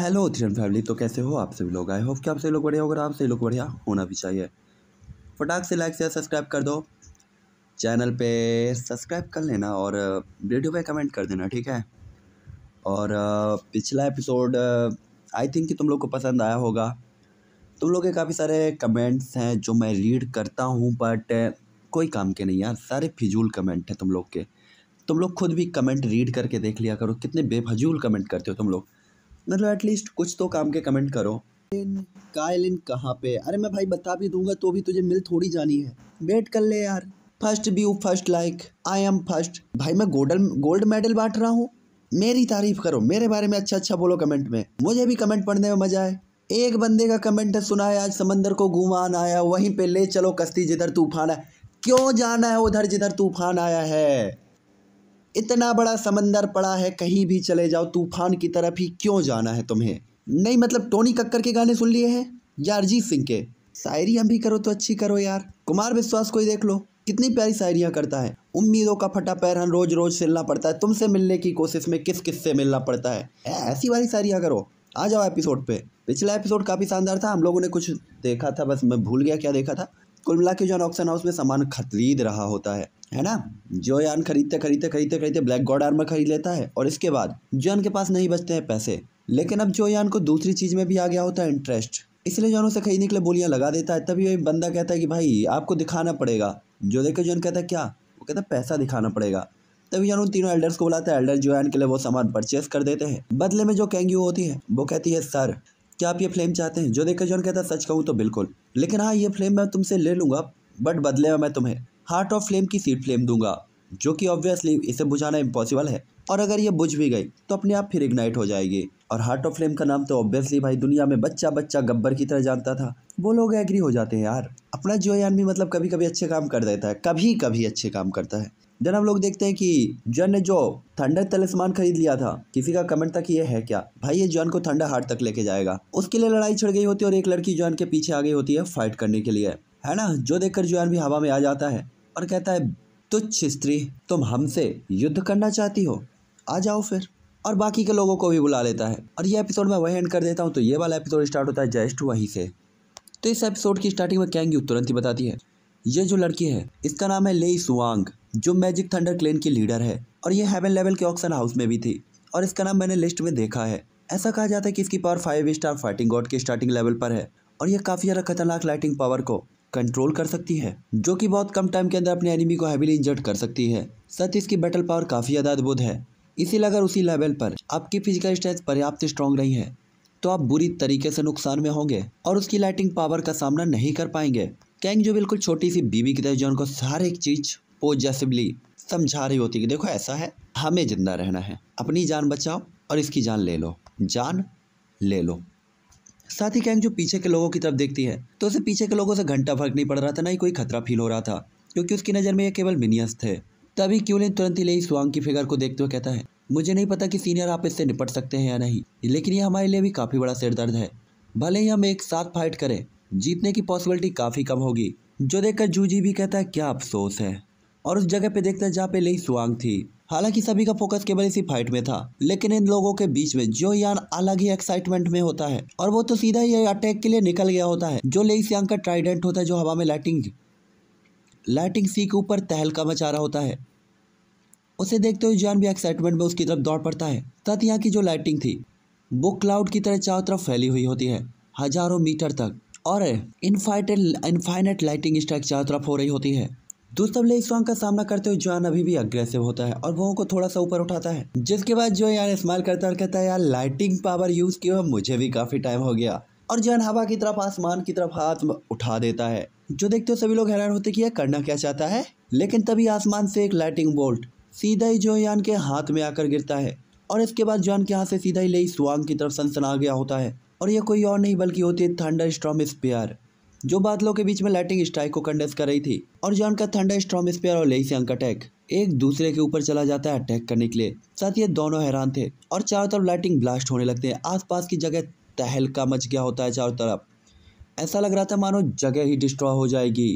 hello थिरन family तो कैसे हो आप सभी लोग आए होप कि आप सभी लोग बढ़िया होगा आप सभी लोग बढ़िया होना भी चाहिए फटाक से लाइक शेयर सब्सक्राइब कर दो चैनल पे सब्सक्राइब कर लेना और वीडियो uh, पे कमेंट कर देना ठीक है और uh, पिछला एपिसोड आई थिंक कि तुम लोग को पसंद आया होगा तुम लोग के काफ़ी सारे कमेंट्स हैं जो मैं रीड करता हूँ बट uh, कोई काम के नहीं यार सारे फिजूल कमेंट हैं तुम लोग के तुम लोग खुद भी कमेंट रीड करके देख लिया करो कितने बेफजूल कमेंट करते हो तुम लोग मतलब एटलीस्ट कुछ तो काम के कमेंट करो कायलिन कहाँ पे अरे मैं भाई बता भी दूंगा तो भी तुझे मिल थोड़ी जानी है वेट कर ले यार first view first like I am first भाई मैं गोल्डन गोल्ड मेडल बांट रहा हूँ मेरी तारीफ करो मेरे बारे में अच्छा अच्छा बोलो कमेंट में मुझे भी कमेंट पढ़ने में मजा आए एक बंदे का कमेंट है सुना है आज समंदर को घुमान आया वहीं पे ले चलो कश्ती जिधर तूफान है क्यों जाना है उधर जिधर तूफान आया है इतना बड़ा समंदर पड़ा है कहीं भी चले जाओ तूफान की तरफ ही क्यों जाना है तुम्हें नहीं मतलब टोनी कक्कर के गाने सुन लिए हैं या अरिजीत सिंह के शायरी हम भी करो तो अच्छी करो यार कुमार विश्वास को ही देख लो कितनी प्यारी शायरियाँ करता है उम्मीदों का फटा पैर हम रोज रोज सिलना पड़ता है तुमसे मिलने की कोशिश में किस किस से मिलना पड़ता है ऐसी वाली शायरियाँ करो आ जाओ एपिसोड पे पिछला एपिसोड काफ़ी शानदार था हम लोगों ने कुछ देखा था बस मैं भूल गया क्या देखा था कुल मिला के जो है ऑक्शन हाउस में सामान खरीद रहा होता है है ना जो यान खरीदते खरीदते खरीदते खरीदते ब्लैक गॉड आर्मर खरीद लेता है और इसके बाद जॉन के पास नहीं बचते हैं पैसे लेकिन अब जो यान को दूसरी चीज़ में भी आ गया होता है इंटरेस्ट इसलिए जॉन उसे खरीदने के लिए बोलियां लगा देता है तभी वही बंदा कहता है कि भाई आपको दिखाना पड़ेगा जो देखे जॉन कहता है क्या वो कहता है पैसा दिखाना पड़ेगा तभी जॉन उन तीनों एल्डर्स को बुलाता है एल्डर जो के लिए वो सामान परचेस कर देते हैं बदले में जो कैंगी होती है वो कहती है सर क्या आप ये फ्लेम चाहते हैं जो देखकर जॉन कहता है सच कहूँ तो बिल्कुल लेकिन हाँ ये फ्लेम मैं तुमसे ले लूँगा बट बदले में मैं तुम्हें हार्ट ऑफ फ्लेम की सीट फ्लेम दूंगा जो कि ऑब्वियसली इसे बुझाना इम्पॉसिबल है और अगर ये बुझ भी गई तो अपने आप फिर इग्नाइट हो जाएगी और हार्ट ऑफ फ्लेम का नाम तो ऑब्वियसली भाई दुनिया में बच्चा बच्चा गब्बर की तरह जानता था वो लोग एग्री हो जाते हैं यार अपना जो यान भी मतलब कभी कभी अच्छे काम कर देता है कभी कभी अच्छे काम करता है देन हम लोग देखते हैं कि जॉन ने जो थंडर तलिस्मान खरीद लिया था किसी का कमेंट था कि ये है क्या भाई ये जॉन को थंडर हार्ट तक लेके जाएगा उसके लिए लड़ाई छिड़ गई होती है और एक लड़की जॉन के पीछे आ गई होती है फाइट करने के लिए है ना जो देखकर जॉन भी हवा में आ जाता है और कहता है तुच्छ स्त्री तुम हमसे युद्ध करना चाहती हो आ जाओ फिर और बाकी के लोगों को भी बुला लेता है और ये एपिसोड मैं वही एंड कर देता हूँ तो ये वाला एपिसोड स्टार्ट होता है जस्ट वहीं से तो इस एपिसोड की स्टार्टिंग में कैंग यू तुरंत ही बताती है ये जो लड़की है इसका नाम है लेई सुवांग जो मैजिक थंडर क्लेन की लीडर है और ये हेवन लेवल के ऑक्शन हाउस में भी थी और इसका नाम मैंने लिस्ट में देखा है ऐसा कहा जाता है कि इसकी power five star fighting god के स्टार्टिंग लेवल पर है और यह काफ़ी ज़्यादा खतरनाक लाइटिंग पावर को कंट्रोल कर सकती है जो कि बहुत कम टाइम के अंदर अपने एनिमी को हैविली इंजर्ट कर सकती है साथ ही इसकी बैटल पावर काफ़ी ज़्यादा अद्भुत है इसीलिए अगर उसी लेवल पर आपकी फिजिकल स्ट्रेंथ पर्याप्त स्ट्रांग नहीं है तो आप बुरी तरीके से नुकसान में होंगे और उसकी लाइटिंग पावर का सामना नहीं कर पाएंगे कैंग जो बिल्कुल छोटी सी बीबी की तरह जो उनको हर एक चीज़ पोजेसिबली समझा रही होती है कि देखो ऐसा है हमें ज़िंदा रहना है अपनी जान बचाओ और इसकी जान ले लो जान ले लो साथ ही कैंग जो पीछे के लोगों की तरफ देखती है तो उसे पीछे के लोगों से घंटा फर्क नहीं पड़ रहा था ना ही कोई खतरा फील हो रहा था क्योंकि उसकी नज़र में ये केवल मिनियस थे तभी क्यूलिन तुरंत ही ले स्वांग की फिगर को देखते हुए कहता है मुझे नहीं पता कि सीनियर आप इससे निपट सकते हैं या नहीं लेकिन ये हमारे लिए भी काफ़ी बड़ा सिर दर्द है भले ही हम एक साथ फाइट करें जीतने की पॉसिबिलिटी काफ़ी कम होगी जो देखकर जूजी भी कहता है क्या अफसोस है और उस जगह पे देखते हैं जहाँ पे लेई सुआंग थी हालांकि सभी का फोकस केवल इसी फाइट में था लेकिन इन लोगों के बीच में जो यान अलग ही एक्साइटमेंट में होता है और वो तो सीधा ही अटैक के लिए निकल गया होता है जो लेई सियांग का ट्राइडेंट होता है जो हवा में लाइटिंग लाइटिंग सी के ऊपर तहलका मचा रहा होता है उसे देखते हुए जान भी एक्साइटमेंट में उसकी तरफ दौड़ पड़ता है तथा यहाँ की जो लाइटिंग थी वो क्लाउड की तरह चारों तरफ फैली हुई होती है हजारों मीटर तक और इनफाइट इनफाइनेट लाइटिंग स्ट्राइक चारों तरफ हो रही होती है दोस्तों लेग स्वांग का सामना करते हुए जॉन अभी भी अग्रेसिव होता है और वो को थोड़ा सा ऊपर उठाता है जिसके बाद जो यार स्माइल करता है और कहता है यार लाइटिंग पावर यूज किया हुआ मुझे भी काफी टाइम हो गया और जॉन हवा की तरफ आसमान की तरफ हाथ उठा देता है जो देखते हो सभी लोग हैरान होते कि यह करना क्या चाहता है लेकिन तभी आसमान से एक लाइटिंग बोल्ट सीधा ही जोयान के हाथ में आकर गिरता है और इसके बाद जॉन के हाथ से सीधा ही लेई स्वांग की तरफ सनसना गया होता है और यह कोई और नहीं बल्कि होती है थंडर स्ट्रॉम स्पेयर जो बादलों के बीच में लाइटिंग स्ट्राइक को कंडेस कर रही थी और जॉन का थंडर स्ट्रॉम स्पेयर और लेसी अंक अटैक एक दूसरे के ऊपर चला जाता है अटैक करने के लिए साथ ये दोनों हैरान थे और चारों तरफ लाइटिंग ब्लास्ट होने लगते हैं आसपास की जगह तहलका मच गया होता है चारों तरफ ऐसा लग रहा था मानो जगह ही डिस्ट्रॉय हो जाएगी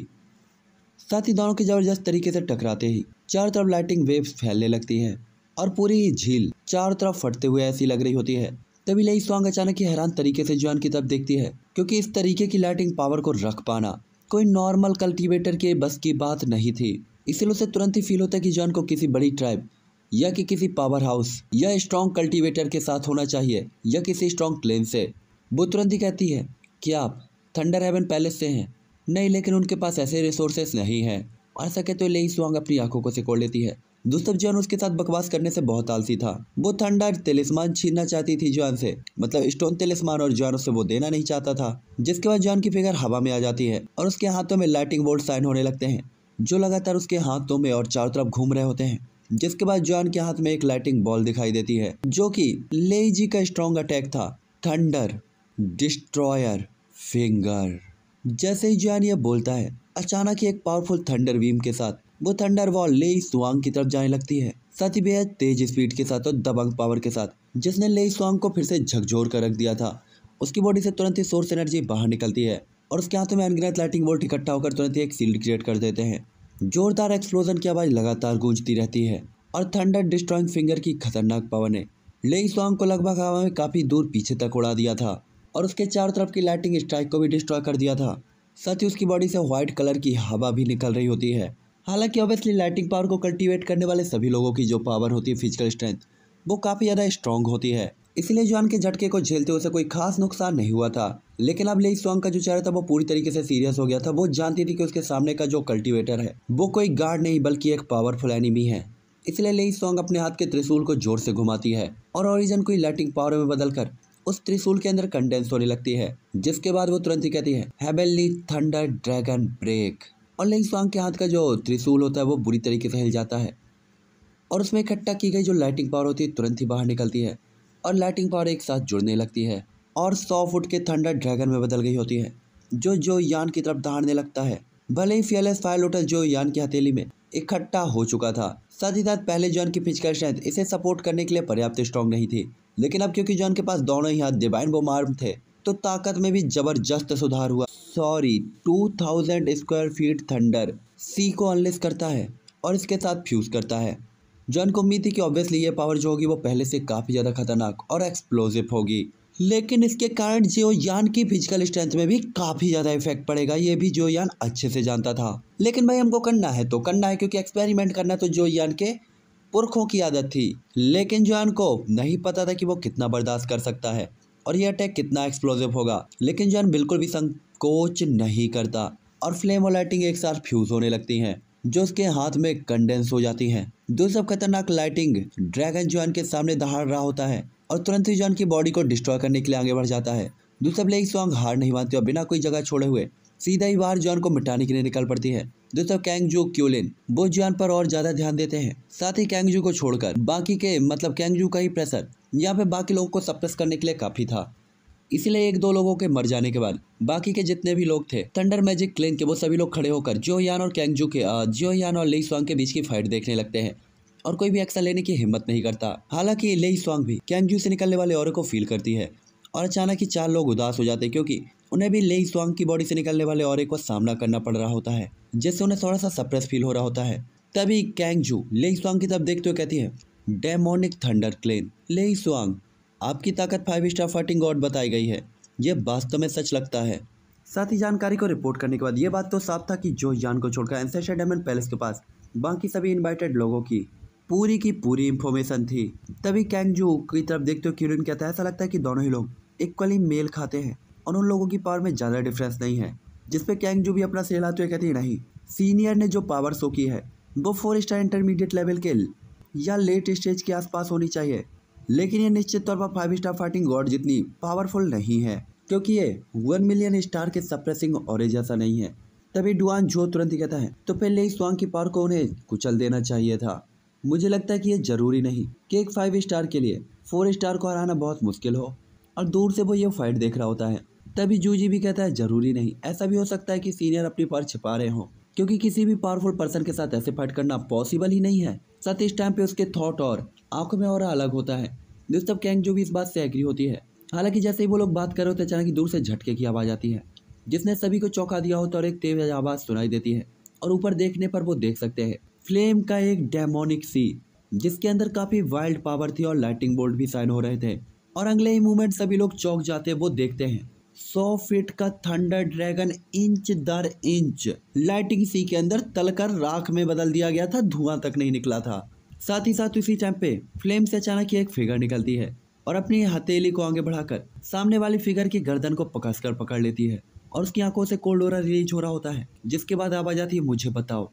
साथ ही दोनों के जबरदस्त तरीके से टकराते ही चारों तरफ लाइटिंग वेव्स फैलने लगती हैं और पूरी ही झील चारों तरफ फटते हुए ऐसी लग रही होती है तभी लई स्वांग अचानक ही हैरान तरीके से जॉन की तरफ देखती है क्योंकि इस तरीके की लाइटिंग पावर को रख पाना कोई नॉर्मल कल्टीवेटर के बस की बात नहीं थी इसलिए उसे तुरंत ही फील होता है कि जॉन को किसी बड़ी ट्राइब या कि किसी पावर हाउस या स्ट्रॉन्ग कल्टीवेटर के साथ होना चाहिए या किसी स्ट्रॉन्ग प्लेन से वो तुरंत ही कहती है कि आप थंडर हेवन पैलेस से हैं नहीं लेकिन उनके पास ऐसे रिसोर्सेस नहीं हैं और सके तो ले ही सुहांग अपनी आंखों को सिकोड़ लेती है जॉन उसके साथ बकवास करने से बहुत आलसी था वो थंडा तेलिस्मान छीनना चाहती थी जॉन से मतलब स्टोन तेलिस्मान और जॉन उसे वो देना नहीं चाहता था जिसके बाद जॉन की फिगर हवा में आ जाती है और उसके हाथों में लाइटिंग बोल्ट साइन होने लगते हैं जो लगातार उसके हाथों में और चारों तरफ घूम रहे होते हैं जिसके बाद जॉन के हाथ में एक लाइटिंग बॉल दिखाई देती है जो कि लेजी का स्ट्रॉन्ग अटैक था थंडर डिस्ट्रॉयर फिंगर जैसे ही जॉन यह बोलता है अचानक ही एक पावरफुल थंडर वीम के साथ वो थंडर वॉल ले स्वांग की तरफ जाने लगती है साथ ही बेहद तेज स्पीड के साथ और दबंग पावर के साथ जिसने ले स्वांग को फिर से झकझोर कर रख दिया था उसकी बॉडी से तुरंत ही सोर्स एनर्जी बाहर निकलती है और उसके हाथों में अनगिनत लाइटिंग बोल्ट इकट्ठा होकर तुरंत ही एक सील्ड क्रिएट कर देते हैं जोरदार एक्सप्लोजन की आवाज़ लगातार गूंजती रहती है और थंडर डिस्ट्रॉइंग फिंगर की खतरनाक पावर ने लेई स्वांग को लगभग हवा में काफ़ी दूर पीछे तक उड़ा दिया था और उसके चारों तरफ की लाइटिंग स्ट्राइक को भी डिस्ट्रॉय कर दिया था साथ ही उसकी बॉडी से व्हाइट कलर की हवा भी निकल रही होती है हालांकि ऑब्वियसली लाइटिंग पावर को कल्टीवेट करने वाले सभी लोगों की जो पावर होती है फिजिकल स्ट्रेंथ वो काफ़ी ज़्यादा स्ट्रॉन्ग होती है इसलिए जुआन के झटके को झेलते उसे कोई खास नुकसान नहीं हुआ था लेकिन अब लेई स्वांग का जो चेहरा था वो पूरी तरीके से सीरियस हो गया था वो जानती थी कि उसके सामने का जो कल्टीवेटर है वो कोई गार्ड नहीं बल्कि एक पावरफुल एनिमी है इसलिए लेई सॉन्ग अपने हाथ के त्रिशूल को जोर से घुमाती है और ओरिजन को लाइटिंग पावर में बदलकर उस त्रिशूल के अंदर कंडेंस होने लगती है जिसके बाद वो तुरंत ही कहती है थंडर ड्रैगन ब्रेक और लिंगस्वांग के हाथ का जो त्रिशूल होता है वो बुरी तरीके से हिल जाता है और उसमें इकट्ठा की गई जो लाइटिंग पावर होती है तुरंत ही बाहर निकलती है और लाइटिंग पावर एक साथ जुड़ने लगती है और सौ फुट के थंडर ड्रैगन में बदल गई होती है जो जो यान की तरफ दहाड़ने लगता है भले ही फियरलेस फायर लोटस जो यान की हथेली में इकट्ठा हो चुका था साथ ही साथ पहले जॉन की फिजिकल स्ट्रेंथ इसे सपोर्ट करने के लिए पर्याप्त स्ट्रॉन्ग नहीं थी लेकिन अब क्योंकि जॉन के पास दोनों ही हाथ डिवाइन बोमार्म थे तो ताकत में भी ज़बरदस्त सुधार हुआ sorry 2000 square feet thunder sea को अनलेस करता है और इसके साथ फ्यूज़ करता है जॉन को उम्मीद थी कि ऑब्वियसली ये पावर जो होगी वो पहले से काफ़ी ज़्यादा खतरनाक और एक्सप्लोजिव होगी लेकिन इसके कारण यान की फिजिकल स्ट्रेंथ में भी काफ़ी ज़्यादा इफेक्ट पड़ेगा ये भी यान अच्छे से जानता था लेकिन भाई हमको करना है तो करना है क्योंकि एक्सपेरिमेंट करना तो यान के पुरखों की आदत थी लेकिन जो को नहीं पता था कि वो कितना बर्दाश्त कर सकता है और ये अटैक कितना एक्सप्लोजिव होगा लेकिन जॉन बिल्कुल भी संकोच नहीं करता और फ्लेम और लाइटिंग एक साथ फ्यूज होने लगती हैं जो उसके हाथ में कंडेंस हो जाती हैं दो सब खतरनाक लाइटिंग ड्रैगन जॉन के सामने दहाड़ रहा होता है और तुरंत ही जॉन की बॉडी को डिस्ट्रॉय करने के लिए आगे बढ़ जाता है दूसरा ब्लैक सॉन्ग हार नहीं मानती और बिना कोई जगह छोड़े हुए सीधा ही बार जॉन को मिटाने के लिए निकल पड़ती है दोस्तों कैंगजू क्यूलिन वो जॉन पर और ज्यादा ध्यान देते हैं साथ ही कैंगजू को छोड़कर बाकी के मतलब कैंगजू का ही प्रेशर यहाँ पे बाकी लोगों को सप्रेस करने के लिए काफ़ी था इसलिए एक दो लोगों के मर जाने के बाद बाकी के जितने भी लोग थे थंडर मैजिक क्लेन के वो सभी लोग खड़े होकर यान और कैंगजू के यान और लेई स्वांग के बीच की फाइट देखने लगते हैं और कोई भी एक्शन लेने की हिम्मत नहीं करता हालांकि लेई स्वांग भी कैंगजू से निकलने वाले और को फील करती है और अचानक ही चार लोग उदास हो जाते हैं क्योंकि उन्हें भी लेई स्वांग की बॉडी से निकलने वाले और को सामना करना पड़ रहा होता है जिससे उन्हें थोड़ा सा सप्रेस फील हो रहा होता है तभी कैंगजू लेई स्वांग की तरफ देखते हुए कहती है डेमोनिक थंडर क्लेन ले स्वांग आपकी ताकत फाइव स्टार फाइटिंग गॉड बताई गई है यह वास्तव में सच लगता है साथ ही जानकारी को रिपोर्ट करने के बाद ये बात तो साफ था कि जो जान को छोड़कर एंसेस्टर डायमंड पैलेस के पास बाकी सभी इन्वाइटेड लोगों की पूरी की पूरी इन्फॉर्मेशन थी तभी कैंगजू की तरफ देखते हो क्यूरिन कहता है ऐसा लगता है कि दोनों ही लोग इक्वली मेल खाते हैं और उन लोगों की पावर में ज़्यादा डिफरेंस नहीं है जिसपे कैंगजू भी अपना सिर हिलाते हुए कहती है नहीं सीनियर ने जो पावर शो की है वो फोर स्टार इंटरमीडिएट लेवल के या लेट स्टेज के आसपास होनी चाहिए लेकिन ये निश्चित तौर पर फाइव स्टार फाइटिंग गॉड जितनी पावरफुल नहीं है क्योंकि ये वन मिलियन स्टार के सप्रेसिंग और जैसा नहीं है तभी डुआन जो तुरंत ही कहता है तो पहले ही स्वांग की पावर को उन्हें कुचल देना चाहिए था मुझे लगता है कि ये जरूरी नहीं कि एक फाइव स्टार के लिए फोर स्टार को हराना बहुत मुश्किल हो और दूर से वो ये फाइट देख रहा होता है तभी जूजी भी कहता है जरूरी नहीं ऐसा भी हो सकता है कि सीनियर अपनी पार छिपा रहे हों क्योंकि किसी भी पावरफुल पर्सन के साथ ऐसे फाइट करना पॉसिबल ही नहीं है साथ ही इस टाइम पे उसके थॉट और आंखों में और अलग होता है दोस्तों कैंग जो भी इस बात से एग्री होती है हालांकि जैसे ही वो लोग बात कर रहे होते अचानक दूर से झटके की आवाज़ आती है जिसने सभी को चौंका दिया होता तो और एक तेज आवाज़ सुनाई देती है और ऊपर देखने पर वो देख सकते हैं फ्लेम का एक डेमोनिक सी जिसके अंदर काफ़ी वाइल्ड पावर थी और लाइटिंग बोल्ट भी साइन हो रहे थे और अगले ही मूवमेंट सभी लोग चौक जाते वो देखते हैं सौ फीट का थंडर ड्रैगन इंच दर इंच लाइटिंग सी के अंदर तलकर राख में बदल दिया गया था धुआं तक नहीं निकला था साथ ही साथ उसी टाइम पे फ्लेम से अचानक एक फिगर निकलती है और अपनी हथेली को आगे बढ़ाकर सामने वाली फिगर की गर्दन को पकस कर पकड़ लेती है और उसकी आंखों से कोल्ड ओरा रिलीज हो रहा होता है जिसके बाद आवाज आती है मुझे बताओ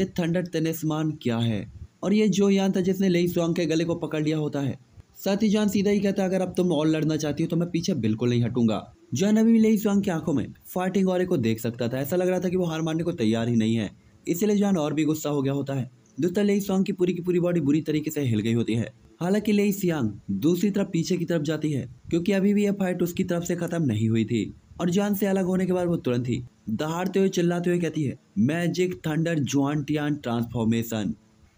ये थंडर तेनेसमान क्या है और ये जो यान था जिसने लेई सुंग के गले को पकड़ लिया होता है साथ ही जान सीधा ही कहता है अगर अब तुम और लड़ना चाहती हो तो मैं पीछे बिल्कुल नहीं हटूंगा जय नबी इस्लाम की आंखों में फाइटिंग गौरे को देख सकता था ऐसा लग रहा था कि वो हार मानने को तैयार ही नहीं है इसलिए जान और भी गुस्सा हो गया होता है दूसरा लेई सॉन्ग की पूरी की पूरी बॉडी बुरी तरीके से हिल गई होती है हालांकि लेई सियांग दूसरी तरफ पीछे की तरफ जाती है क्योंकि अभी भी यह फाइट उसकी तरफ से खत्म नहीं हुई थी और जान से अलग होने के बाद वो तुरंत ही दहाड़ते हुए चिल्लाते हुए कहती है मैजिक थंडर जुआनटियान ट्रांसफॉर्मेशन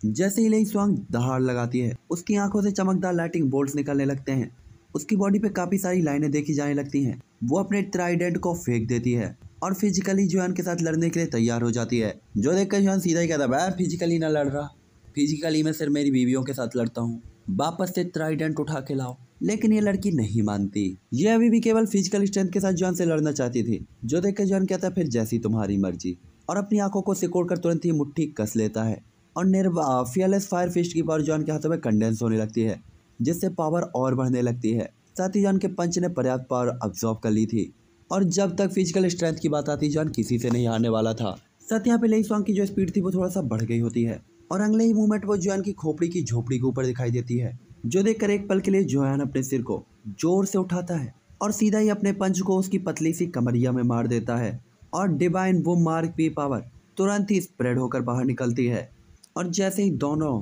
जैसे ही लेई स्वांग दहाड़ लगाती है उसकी आंखों से चमकदार लाइटिंग बोल्ट निकलने लगते हैं उसकी बॉडी पे काफ़ी सारी लाइनें देखी जाने लगती हैं वो अपने ट्राइडेंट को फेंक देती है और फिजिकली जुआन के साथ लड़ने के लिए तैयार हो जाती है जो देखकर जुआन सीधा ही कहता है फिजिकली ना लड़ रहा फिजिकली मैं सिर्फ मेरी बीवियों के साथ लड़ता हूँ वापस से ट्राइडेंट उठा के लाओ लेकिन ये लड़की नहीं मानती ये अभी भी केवल फिजिकल स्ट्रेंथ के साथ जुआन से लड़ना चाहती थी जो देख के कहता है फिर जैसी तुम्हारी मर्जी और अपनी आंखों को सिकोड़ कर तुरंत ही मुट्ठी कस लेता है और निर्वा फियरलेस फायर फिस्ट की पावर जॉन के हाथों में कंडेंस होने लगती है जिससे पावर और बढ़ने लगती है साथ ही जॉन के पंच ने पर्याप्त पावर अब्जॉर्व कर ली थी और जब तक फिजिकल स्ट्रेंथ की बात आती जॉन किसी से नहीं हारने वाला था साथ यहाँ पे लेई सॉन्ग की जो स्पीड थी वो थोड़ा सा बढ़ गई होती है और अगले ही मूवमेंट वो जॉन की खोपड़ी की झोपड़ी के ऊपर दिखाई देती है जो देखकर एक पल के लिए जोयान अपने सिर को जोर से उठाता है और सीधा ही अपने पंच को उसकी पतली सी कमरिया में मार देता है और डिवाइन वो मार्क भी पावर तुरंत ही स्प्रेड होकर बाहर निकलती है और जैसे ही दोनों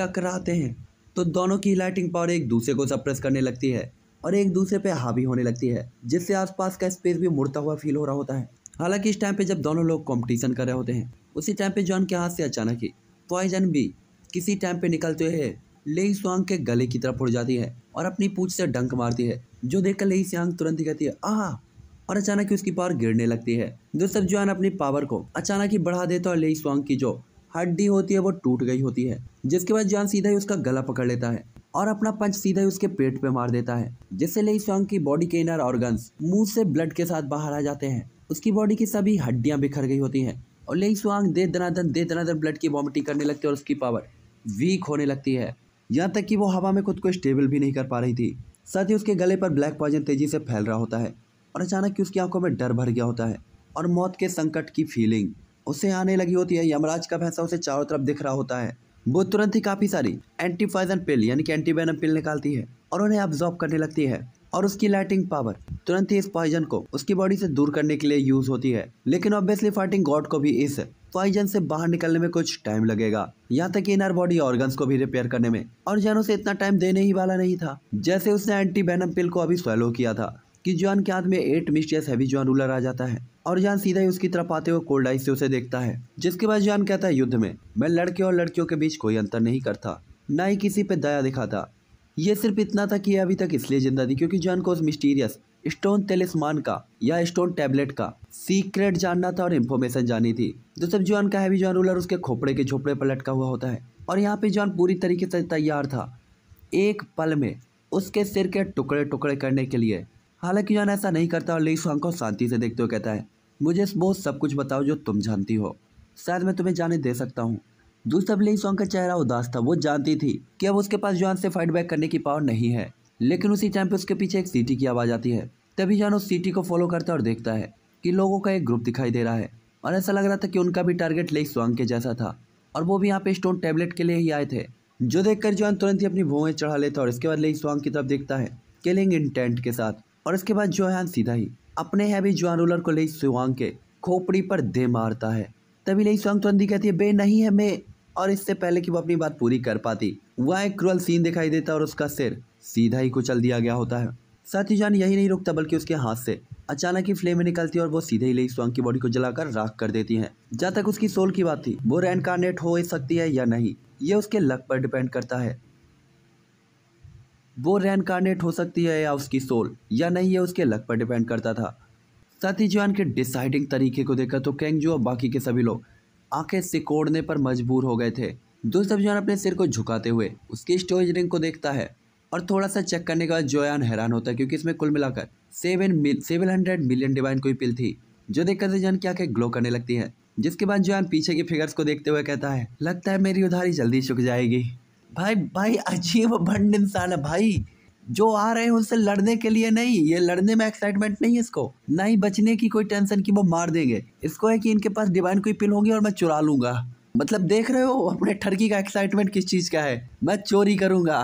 टकराते हैं तो दोनों की लाइटिंग पावर एक दूसरे को सप्रेस करने लगती है और एक दूसरे पे हावी होने लगती है जिससे आसपास का स्पेस भी मुड़ता हुआ फील हो रहा होता है हालांकि इस टाइम पे जब दोनों लोग कंपटीशन कर रहे होते हैं उसी टाइम पे जॉन के हाथ से अचानक ही पॉइजन भी किसी टाइम पे निकलते हुए लेई स्वांग के गले की तरफ उड़ जाती है और अपनी पूछ से डंक मारती है जो देखकर लेई स्वांग तुरंत ही कहती है आह और अचानक ही उसकी पावर गिरने लगती है जो सब जॉन अपनी पावर को अचानक ही बढ़ा देता है और लेई स्वांग की जो हड्डी होती है वो टूट गई होती है जिसके बाद जान सीधा ही उसका गला पकड़ लेता है और अपना पंच सीधा ही उसके पेट पे मार देता है जिससे लेई सॉन्ग की बॉडी के इनर ऑर्गन्स मुंह से ब्लड के साथ बाहर आ जाते हैं उसकी बॉडी की सभी हड्डियां बिखर गई होती हैं और लेई स्वांग दे दनादन दे दनादन ब्लड की वॉमिटिंग करने लगती है और उसकी पावर वीक होने लगती है यहाँ तक कि वो हवा में खुद को स्टेबल भी नहीं कर पा रही थी साथ ही उसके गले पर ब्लैक पॉइजन तेजी से फैल रहा होता है और अचानक ही उसकी आंखों में डर भर गया होता है और मौत के संकट की फीलिंग उसे आने लगी होती है यमराज का पैसा उसे चारों तरफ दिख रहा होता है वो तुरंत ही काफ़ी सारी एंटीफाइजन पिल यानी कि एंटीवेनम पिल निकालती है और उन्हें ऑब्जॉर्व करने लगती है और उसकी लाइटिंग पावर तुरंत ही इस पॉइजन को उसकी बॉडी से दूर करने के लिए यूज होती है लेकिन ऑब्वियसली फाइटिंग गॉड को भी इस पॉइजन से बाहर निकलने में कुछ टाइम लगेगा यहाँ तक इनर बॉडी ऑर्गन्स को भी रिपेयर करने में और जैन उसे इतना टाइम देने ही वाला नहीं था जैसे उसने एंटी बैनम पिल को अभी स्वेलो किया था कि जॉन के हाथ में eight mysterious heavy John ruler आ जाता है और जान सीधा ही उसकी तरफ आते हुए कोल्ड आई से उसे देखता है जिसके बाद जान कहता है युद्ध में मैं लड़के और लड़कियों के बीच कोई अंतर नहीं करता न ही किसी पे दया दिखाता यह सिर्फ इतना था कि यह अभी तक इसलिए जिंदा थी क्योंकि जान को उस मिस्टीरियस स्टोन तेलिसमान का या स्टोन टैबलेट का सीक्रेट जानना था और इन्फॉर्मेशन जानी थी जो सब जॉन का हैवी जॉन रूलर उसके खोपड़े के झोपड़े पर लटका हुआ होता है और यहाँ पे जॉन पूरी तरीके से तैयार था एक पल में उसके सिर के टुकड़े टुकड़े करने के लिए हालांकि जॉन ऐसा नहीं करता और ली को शांति से देखते हुए कहता है मुझे वो सब कुछ बताओ जो तुम जानती हो शायद मैं तुम्हें जाने दे सकता हूँ दूसरा बिल्ली सॉन्ग का चेहरा उदास था वो जानती थी कि अब उसके पास जान से फाइट बैक करने की पावर नहीं है लेकिन उसी टाइम पर उसके पीछे एक सीटी की आवाज़ आती है तभी जान उस सीटी को फॉलो करता है और देखता है कि लोगों का एक ग्रुप दिखाई दे रहा है और ऐसा लग रहा था कि उनका भी टारगेट लेक स्वांग के जैसा था और वो भी यहाँ पे स्टोन टैबलेट के लिए ही आए थे जो देखकर जॉन तुरंत ही अपनी भुएं चढ़ा लेता और इसके बाद लेक स्वांग की तरफ देखता है किलिंग इंटेंट के साथ और इसके बाद जोहान सीधा ही अपने हैवी भी जुआन रोलर को ले सुवांग के खोपड़ी पर दे मारता है तभी ले सुवांग तुरंत तो कहती है बे नहीं है मैं और इससे पहले कि वो अपनी बात पूरी कर पाती वह एक क्रूअल सीन दिखाई देता और उसका सिर सीधा ही कुचल दिया गया होता है साथ ही जान यही नहीं रुकता बल्कि उसके हाथ से अचानक ही फ्लेम निकलती है और वो सीधे ही लेई स्वांग की बॉडी को जलाकर राख कर देती है जहाँ तक उसकी सोल की बात थी वो रेनकारनेट हो सकती है या नहीं ये उसके लक पर डिपेंड करता है वो रेनकारनेट हो सकती है या उसकी सोल या नहीं ये उसके लक पर डिपेंड करता था साथ ही जॉन के डिसाइडिंग तरीके को देखकर तो कैंगजू और बाकी के सभी लोग आंखें सिकोड़ने पर मजबूर हो गए थे दो सब जुआन अपने सिर को झुकाते हुए उसकी स्टोरेज रिंग को देखता है और थोड़ा सा चेक करने के बाद जोयान हैरान होता है क्योंकि इसमें कुल मिलाकर seven mil seven hundred million divine कोई पिल थी जो देखकर से जान क्या क्या ग्लो करने लगती है जिसके बाद जोयान पीछे के फिगर्स को देखते हुए कहता है लगता है मेरी उधारी जल्दी चुक जाएगी भाई भाई अजीब भंड इंसान है भाई जो आ रहे हैं उनसे लड़ने के लिए नहीं ये लड़ने में एक्साइटमेंट नहीं है इसको ना ही बचने की कोई टेंशन की वो मार देंगे इसको है कि इनके पास डिवाइन कोई पिल होगी और मैं चुरा लूंगा मतलब देख रहे हो अपने ठरकी का एक्साइटमेंट किस चीज़ का है मैं चोरी करूंगा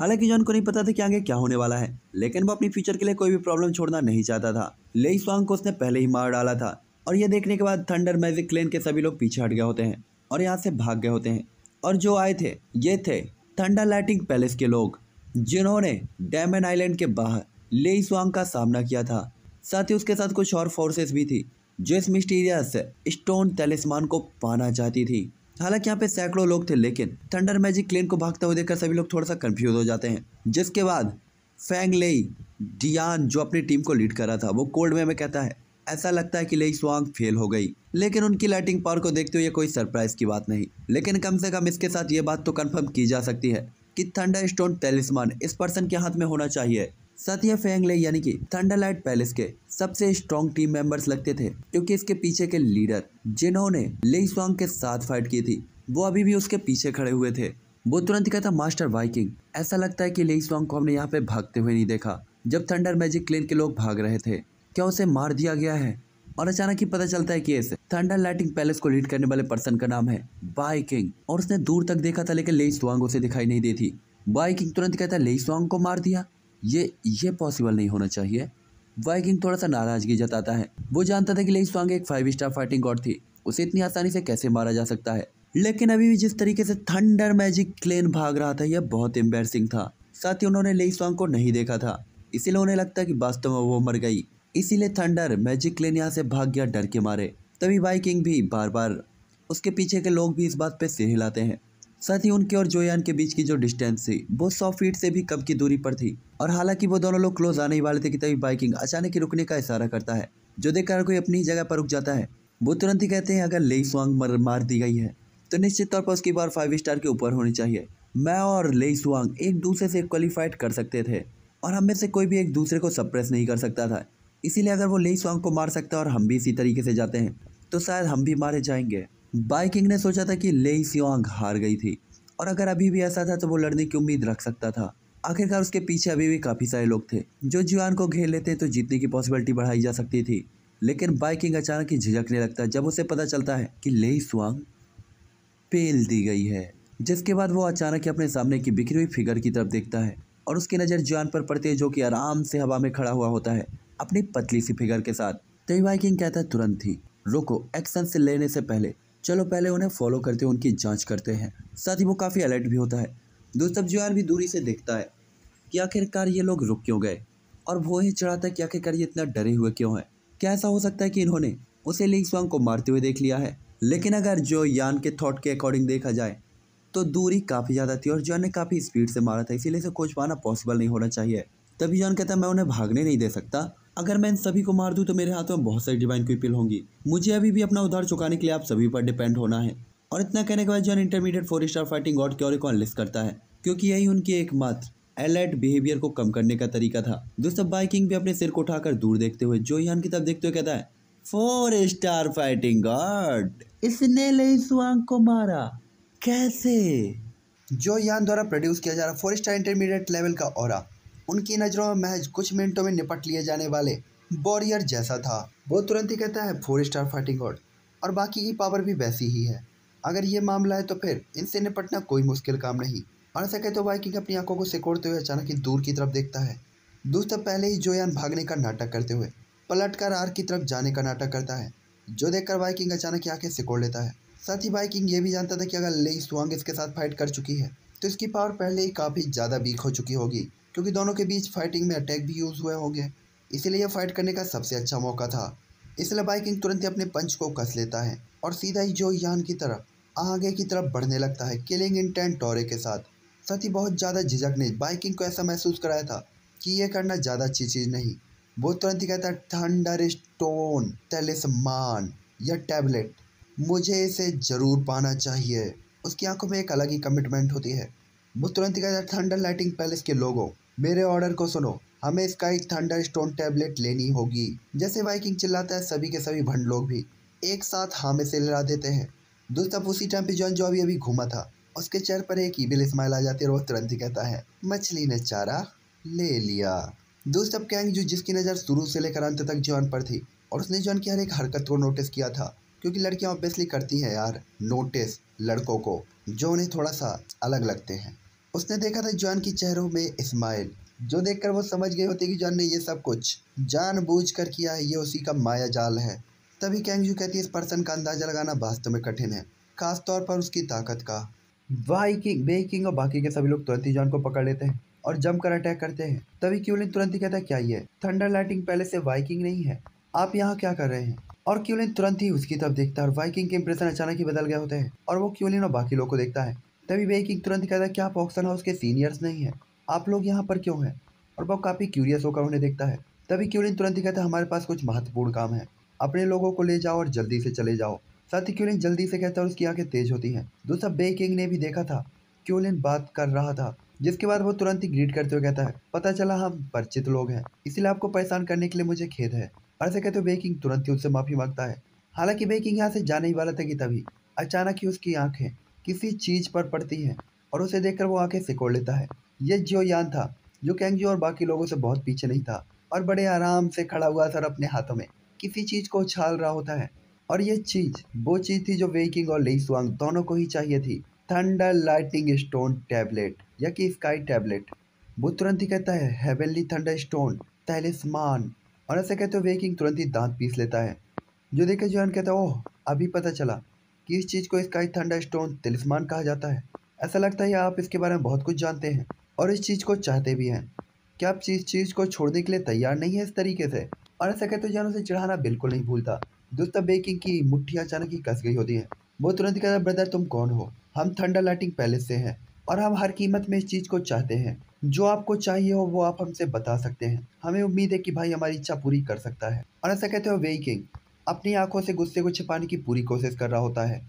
हालांकि जॉन को नहीं पता था कि आगे क्या होने वाला है लेकिन वो अपनी फ्यूचर के लिए कोई भी प्रॉब्लम छोड़ना नहीं चाहता था लेई स्वांग को उसने पहले ही मार डाला था और यह देखने के बाद थंडर मैजिक क्लेन के सभी लोग पीछे हट गए होते हैं और यहाँ से भाग गए होते हैं और जो आए थे ये थे थंडा लाइटिंग पैलेस के लोग जिन्होंने डैमन आइलैंड के बाहर लेई स्वांग का सामना किया था साथ ही उसके साथ कुछ और फोर्सेस भी थी जो इस मिस्टीरियस स्टोन तेलिसमान को पाना चाहती थी हालांकि यहाँ पे सैकड़ों लोग थे लेकिन थंडर मैजिक क्लेन को भागता हुआ देखकर सभी लोग थोड़ा सा कंफ्यूज हो जाते हैं जिसके बाद फैंग लेई डियान जो अपनी टीम को लीड कर रहा था वो कोल्ड वे में कहता है ऐसा लगता है कि लेई स्वांग फेल हो गई लेकिन उनकी लाइटिंग पावर को देखते हुए कोई सरप्राइज की बात नहीं लेकिन कम से कम इसके साथ ये बात तो कंफर्म की जा सकती है कि थंडर स्टोन टेलिस्मान इस पर्सन के हाथ में होना चाहिए सत्य फेंगले यानी कि थंडरलाइट पैलेस के सबसे स्ट्रॉन्ग टीम मेंबर्स लगते थे क्योंकि इसके पीछे के लीडर जिन्होंने लेई स्वांग के साथ फाइट की थी वो अभी भी उसके पीछे खड़े हुए थे वो तुरंत कहता मास्टर वाइकिंग ऐसा लगता है कि लेई स्वांग को हमने यहाँ पे भागते हुए नहीं देखा जब थंडर मैजिक क्लेन के लोग भाग रहे थे क्या उसे मार दिया गया है और अचानक ही पता चलता है कि इस थंडर लाइटिंग पैलेस को लीड करने वाले पर्सन का नाम है बाइकिंग और उसने दूर तक देखा था लेकिन लेई स्वांग उसे दिखाई नहीं देती बाइकिंग तुरंत कहता है लेई स्वांग को मार दिया ये ये पॉसिबल नहीं होना चाहिए बाइकिंग थोड़ा सा नाराजगी जताता है वो जानता था कि लेई स्वांग एक फाइव स्टार फाइटिंग गॉड थी उसे इतनी आसानी से कैसे मारा जा सकता है लेकिन अभी भी जिस तरीके से थंडर मैजिक क्लेन भाग रहा था यह बहुत एम्बेरसिंग था साथ ही उन्होंने लेई स्वांग को नहीं देखा था इसीलिए उन्हें लगता है कि वास्तव में वो मर गई इसीलिए थंडर मैजिक क्लेन यहाँ से भाग गया डर के मारे तभी बाई किंग भी बार बार उसके पीछे के लोग भी इस बात पे सिर हिलाते हैं साथ ही उनके और जोयान के बीच की जो डिस्टेंस थी वो सौ फीट से भी कम की दूरी पर थी और हालांकि वो दोनों लोग क्लोज आने ही वाले थे कि तभी बाइकिंग अचानक ही रुकने का इशारा करता है जो देखकर कोई अपनी जगह पर रुक जाता है वो तुरंत ही कहते हैं अगर लेई सुआंग मर मार दी गई है तो निश्चित तौर पर उसकी बार फाइव स्टार के ऊपर होनी चाहिए मैं और लेई सुआंग एक दूसरे से क्वालिफाइड कर सकते थे और हमें से कोई भी एक दूसरे को सप्रेस नहीं कर सकता था इसीलिए अगर वो लेई स्वांग को मार सकता है और हम भी इसी तरीके से जाते हैं तो शायद हम भी मारे जाएंगे बाइकिंग ने सोचा था कि लेई सियांग हार गई थी और अगर अभी भी ऐसा था तो वो लड़ने की उम्मीद रख सकता था आखिरकार उसके पीछे अभी भी काफ़ी सारे लोग थे जो जुआन को घेर लेते तो जीतने की पॉसिबिलिटी बढ़ाई जा सकती थी लेकिन बाइकिंग अचानक ही झिझकने लगता है जब उसे पता चलता है कि लेई स्वांग पेल दी गई है जिसके बाद वो अचानक ही अपने सामने की बिखरी हुई फिगर की तरफ देखता है और उसकी नज़र जुआन पर पड़ती है जो कि आराम से हवा में खड़ा हुआ होता है अपनी पतली सी फिगर के साथ तेई वाइकिंग कहता है तुरंत ही रोको एक्शन से लेने से पहले चलो पहले उन्हें फॉलो करते हुए उनकी जांच करते हैं साथ ही वो काफ़ी अलर्ट भी होता है दोस्तों जुआर भी दूरी से देखता है कि आखिरकार ये लोग रुक क्यों गए और वो ही चढ़ाता है कि आखिरकार ये इतना डरे हुए क्यों हैं क्या ऐसा हो सकता है कि इन्होंने उसे लिंग स्वांग को मारते हुए देख लिया है लेकिन अगर जो यान के थॉट के अकॉर्डिंग देखा जाए तो दूरी काफ़ी ज़्यादा थी और जॉन ने काफ़ी स्पीड से मारा था इसीलिए इसे खोज पाना पॉसिबल नहीं होना चाहिए तभी जॉन कहता मैं उन्हें भागने नहीं दे सकता अगर मैं इन सभी को मार दूं तो मेरे हाथों में बहुत सारी डिवाइन क्विपिल होंगी मुझे अभी भी अपना उधार चुकाने के लिए आप सभी पर डिपेंड होना है और इतना कहने के बाद John intermediate four star fighting god क्योरे को अनलिस्ट करता है क्योंकि यही उनकी एकमात्र एलर्ट बिहेवियर को कम करने का तरीका था दोस्तों बाइकिंग भी अपने सिर को उठाकर दूर देखते हुए जो यहाँ की तरफ देखते हुए कहता है फोर स्टार फाइटिंग गॉड इसने लेसवांग को मारा कैसे जो यान द्वारा प्रोड्यूस किया जा रहा फोर स्टार इंटरमीडिएट लेवल का और उनकी नज़रों में महज कुछ मिनटों में निपट लिए जाने वाले वॉरियर जैसा था वो तुरंत ही कहता है फोर स्टार फाइटिंग ऑर्ड और बाकी की पावर भी वैसी ही है अगर ये मामला है तो फिर इनसे निपटना कोई मुश्किल काम नहीं और ऐसा कहते तो वाइकिंग अपनी आंखों को सिकोड़ते हुए अचानक ही दूर की तरफ देखता है दूसरा पहले ही जोयान भागने का नाटक करते हुए पलट कर आर की तरफ जाने का नाटक करता है जो देखकर वाइकिंग अचानक ही आंखें सिकोड़ लेता है साथ ही वाइकिंग ये भी जानता था कि अगर ले सुंग इसके साथ फाइट कर चुकी है तो इसकी पावर पहले ही काफ़ी ज़्यादा वीक हो चुकी होगी क्योंकि दोनों के बीच फाइटिंग में अटैक भी यूज़ हुए होंगे इसीलिए यह फाइट करने का सबसे अच्छा मौका था इसलिए बाइकिंग तुरंत ही अपने पंच को कस लेता है और सीधा ही जो यान की तरफ आगे की तरफ बढ़ने लगता है किलिंग इंटेंट टोरे के साथ साथ ही बहुत ज़्यादा झिझक ने बाइकिंग को ऐसा महसूस कराया था कि यह करना ज़्यादा अच्छी चीज़ नहीं वो तुरंत ही कहता है थंडर स्टोन टेलिसमान या टैबलेट मुझे इसे ज़रूर पाना चाहिए उसकी आंखों में एक अलग ही कमिटमेंट होती है वो तुरंत ही कहता है थंडर लाइटिंग पैलेस के लोगों मेरे ऑर्डर को सुनो हमें इसका एक थंडर स्टोन टैबलेट लेनी होगी जैसे वाइकिंग चिल्लाता है सभी के सभी भंड लोग भी एक साथ हामे से लड़ा देते हैं दोस्तों उसी टाइम पे जॉन जो अभी अभी घूमा था उसके चेहर पर एक ईबिल स्माइल आ जाती है और वह तुरंत ही कहता है मछली ने चारा ले लिया दोस्त अब कैंग जो जिसकी नज़र शुरू से लेकर अंत तक जॉन पर थी और उसने जॉन की हर एक हरकत को नोटिस किया था क्योंकि लड़कियां ऑब्वियसली करती हैं यार नोटिस लड़कों को जो उन्हें थोड़ा सा अलग लगते हैं उसने देखा था जॉन की चेहरों में स्माइल जो देखकर वो समझ गई होती कि जॉन ने ये सब कुछ जानबूझकर किया है ये उसी का माया जाल है तभी कैंगजू कहती है इस पर्सन का अंदाजा लगाना वास्तव में कठिन है खासतौर पर उसकी ताकत का वाई किंग बे किंग और बाकी के सभी लोग तुरंत ही जॉन को पकड़ लेते हैं और जमकर अटैक करते हैं तभी क्यूलिन तुरंत ही कहता है क्या ये थंडर लाइटिंग पहले से वाइकिंग नहीं है आप यहाँ क्या कर रहे हैं और क्यूलिन तुरंत ही उसकी तरफ देखता है और वाइकिंग के इंप्रेशन अचानक ही बदल गया होते हैं और वो क्यूलिन और बाकी लोग को देखता है तभी वे एक तुरंत कहता है कि आप ऑक्सन हाउस के सीनियर्स नहीं हैं आप लोग यहाँ पर क्यों हैं और वह काफ़ी क्यूरियस होकर उन्हें देखता है तभी क्यूरिन तुरंत ही कहता है हमारे पास कुछ महत्वपूर्ण काम है अपने लोगों को ले जाओ और जल्दी से चले जाओ साथ ही क्यूलिन जल्दी से कहता है उसकी आंखें तेज होती हैं दूसरा बेकिंग ने भी देखा था क्यूलिन बात कर रहा था जिसके बाद वो तुरंत ही ग्रीट करते हुए कहता है पता चला हम परिचित लोग हैं इसलिए आपको परेशान करने के लिए मुझे खेद है और ऐसे कहते हुए बेकिंग तुरंत ही उससे माफ़ी मांगता है हालांकि बेकिंग यहाँ से जाने ही वाला था कि तभी अचानक ही उसकी आंखें किसी चीज़ पर पड़ती है और उसे देखकर वो आंखें सिकोड़ लेता है ये जियो यान था जो कैंगजी और बाकी लोगों से बहुत पीछे नहीं था और बड़े आराम से खड़ा हुआ सर अपने हाथों में किसी चीज़ को उछाल रहा होता है और ये चीज़ वो चीज़ थी जो वेकिंग और सुंग दोनों को ही चाहिए थी थंडर लाइटिंग स्टोन टैबलेट या कि स्काई टैबलेट वो तुरंत ही कहता है हेवनली थंडर स्टोन तहलिस्मान और ऐसे कहते हुए वेकिंग तुरंत ही दांत पीस लेता है जो देखे जोहन कहता है ओह अभी पता चला कि इस चीज़ को स्काई थंडर स्टोन तिलिस्मान कहा जाता है ऐसा लगता है आप इसके बारे में बहुत कुछ जानते हैं और इस चीज़ को चाहते भी हैं क्या आप चीज चीज़ को छोड़ने के लिए तैयार नहीं है इस तरीके से और ऐसा कहते जानों से चढ़ाना बिल्कुल नहीं भूलता दोस्तों बेकिंग की मुठ्ठी अचानक ही कस गई होती है वो तुरंत कहता ब्रदर तुम कौन हो हम थंडर लाइटिंग पैलेस से हैं और हम हर कीमत में इस चीज़ को चाहते हैं जो आपको चाहिए हो वो आप हमसे बता सकते हैं हमें उम्मीद है कि भाई हमारी इच्छा पूरी कर सकता है और ऐसा कहते हो वेकिंग अपनी आंखों से गुस्से को छिपाने की पूरी कोशिश कर रहा होता है